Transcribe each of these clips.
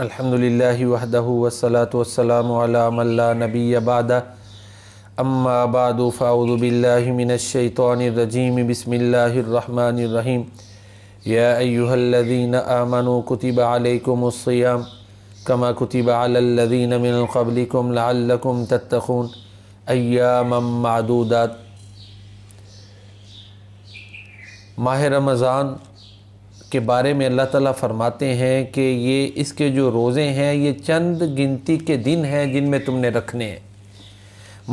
अल्हम्दुलिल्लाह वसलात वसलाम अला नबी अबादा अम्मा बादु फ़ाउज़ुबिल्लामिनशैतरजीम बसमीम याहल्लिन आमनु कुतिब على الذين من قبلكم لعلكم تتقون أياما معدودات माह رمضان के बारे में अल्लाह ताला फरमाते हैं कि ये इसके जो रोज़े हैं ये चंद गिनती के दिन हैं जिनमें तुमने रखने हैं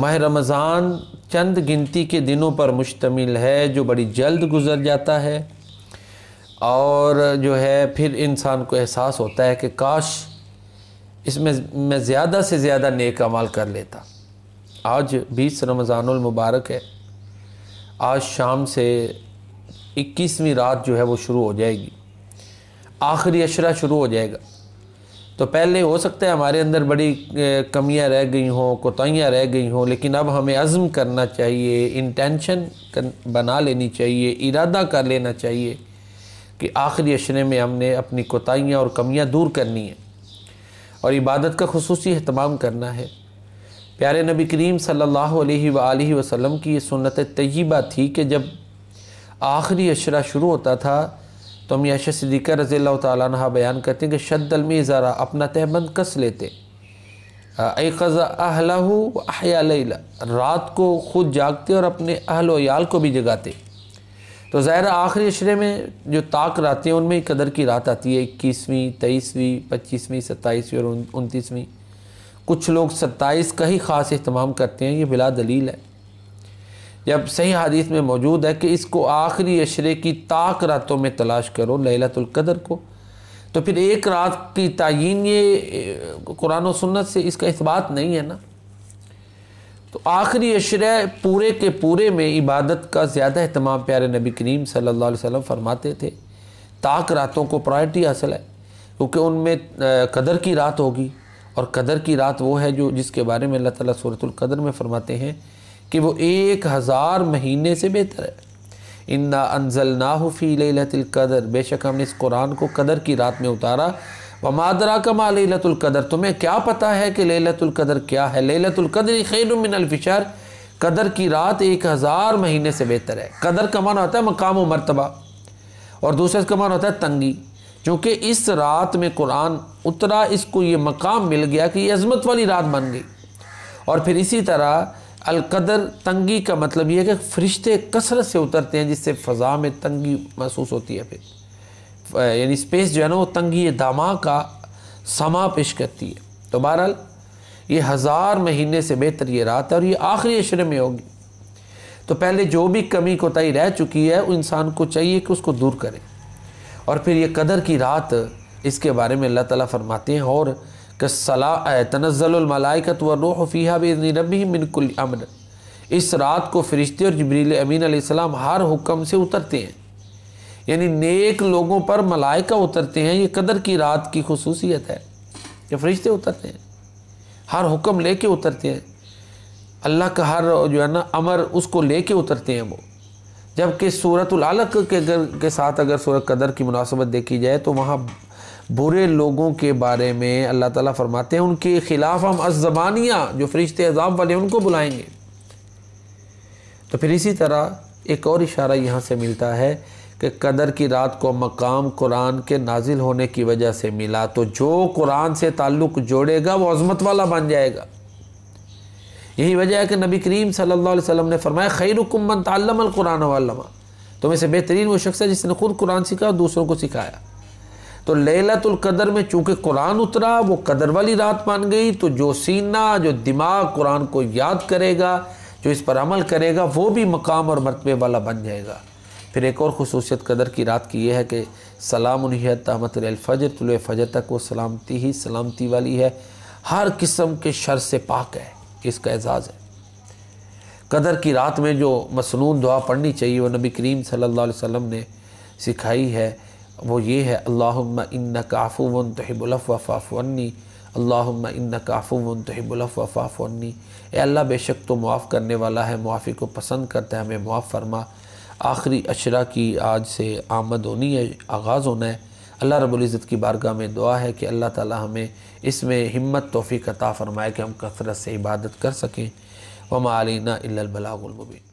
माह रमज़ान चंद गिनती के दिनों पर मुश्तमिल है जो बड़ी जल्द गुज़र जाता है और जो है फिर इंसान को एहसास होता है कि काश इसमें मैं ज़्यादा से ज़्यादा नेक अमाल कर लेता आज बीस रमज़ानमबारक है आज शाम से इक्कीसवीं रात जो है वो शुरू हो जाएगी आखिरी अशरा शुरू हो जाएगा तो पहले हो सकता है हमारे अंदर बड़ी कमियां रह गई हों कोताहियाँ रह गई हों लेकिन अब हमें अज़म करना चाहिए इंटेंशन बना लेनी चाहिए इरादा कर लेना चाहिए कि आखिरी अशरे में हमने अपनी कोताहियाँ और कमियाँ दूर करनी है और इबादत का खसूस अहतमाम करना है प्यारे नबी करीम सल्लल्लाहु अलैहि वसल्लम की ये सुन्नत तय्यबा थी कि जब आखिरी अशरा शुरू होता था तो हम यशा सिद्दीक़ा रज़ी तह बयान करते हैं कि शद्दल में ज़रा अपना तहबंद कस लेते अहला रात को खुद जागते और अपने अहल याल को भी जगाते तो ज़ाहिर आखिरी अशरे में जो ताक रातें उनमें ही कदर की रात आती है इक्कीसवीं तेईसवीं पच्चीसवीं सत्ताईसवीं और उनतीसवीं कुछ लोग सत्ताईस का ही ख़ास अहतमाम करते हैं ये बिला दलील है जब सही हदीस में मौजूद है कि इसको आखिरी अशरे की ताक रातों में तलाश करो लहलतुल्कदर को तो फिर एक रात की तयन ये कुरान और सुन्नत से इसका इस्बात नहीं है ना तो आखिरी अशरे पूरे के पूरे में इबादत का ज़्यादा अहतमाम प्यारे नबी करीम सल्लल्लाहु अलैहि वसल्लम फरमाते थे ताक रातों को प्रायरिटी हासिल है क्योंकि उनमें कदर की रात होगी और कदर की रात वो है जो जिसके बारे में अल्लाह ताला सूरतुल कदर में फरमाते हैं कि वो एक हज़ार महीने से बेहतर है इन्ना अनजल नाहफ़ी लतलकदर बेशक हमने इस कुरान को कदर की रात में उतारा व वमादरा कमा लतलकदर तुम्हें क्या पता है कि लतलकदर क्या है लतलकदर खैरमिनफिशर कदर की रात एक हज़ार महीने से बेहतर है कदर का मान होता है मकाम व मरतबा और दूसरे का मान होता है तंगी चूँकि इस रात में कुरान उतरा इसको ये मकाम मिल गया कि ये अजमत वाली रात बन गई और फिर इसी तरह अलकदर तंगी का मतलब यह है कि फरिश्ते कसरत से उतरते हैं जिससे फ़ज़ा में तंगी महसूस होती है फिर यानी स्पेस जो है ना वो तंगी दामा का समा पेश करती है तो बहरहाल ये हज़ार महीने से बेहतर ये रात है और ये आखिरी अशरे में होगी तो पहले जो भी कमी कोताही रह चुकी है वो इंसान को चाहिए कि उसको दूर करें और फिर ये कदर की रात इसके बारे में अल्लाह ताली फरमाते हैं और सला तनज़लमलाइकत व फ़ीहा बज़नी रबी मिनकुल अमन इस रात को फ़रिश्ते और जबरील अमीन आसमाम हर हुक्म से उतरते हैं यानी नेक लोगों पर मलाइका उतरते हैं ये कदर की रात की खसूसियत है ये फरिश्ते उतरते हैं हर हुक्म लेके उतरते हैं अल्लाह का हर जो है ना अमर उसको ले कर उतरते हैं वो जबकि सूरत अलक के के साथ अगर सूरत कदर की मुनासबत देखी जाए तो वहाँ बुरे लोगों के बारे में अल्लाह ताला फरमाते हैं उनके ख़िलाफ़ हम अजबानियाँ जो फरिश्ते अजाब वाले उनको बुलाएंगे तो फिर इसी तरह एक और इशारा यहाँ से मिलता है कि कदर की रात को मकाम कुरान के नाजिल होने की वजह से मिला तो जो कुरान से ताल्लुक़ जोड़ेगा वो अजमत वाला बन जाएगा यही वजह है कि नबी करीम सल्लल्लाहु अलैहि वसल्लम ने फरमाया खैर मन तल्लम कुरान वालमा तो में से बेहतरीन वो शख्स है जिसने खुद कुरान सीखा और दूसरों को सिखाया तो लैलतुल कदर में चूँकि कुरान उतरा वो कदर वाली रात मान गई तो जो सीना जो दिमाग कुरान को याद करेगा जो इस पर अमल करेगा वो भी मकाम और मरतबे वाला बन जाएगा फिर एक और खसूसियत कदर की रात की यह है कि सलाम तहमतफ़जर तुल फ़जर तक वो सलामती ही सलामती वाली है हर किस्म के शर से पाक है इसका एजाज़ है कदर की रात में जो मसनू दुआ पढ़नी चाहिए वह नबी करीम सल्ला वसम ने सिखाई है वो ये है अल्लाम इन काफ़ून तहिबुलफ़ फ़ाफ़नी अल्लाम अल्लाह बेशक तो मुआफ़ करने वाला है मुआफ़ी को पसंद करता है हमें मुआफ़ फरमा आखिरी अशरा की आज से आमद होनी है आगाज़ होना है अल्लाह रबुल्ज़त की बारगाह में दुआ है कि अल्लाह ताला हमें इसमें हिम्मत तोफ़ी अता फ़रमाए कि हम कसरत से इबादत कर सकें वमा अलना इल्लबलागुलमुबीन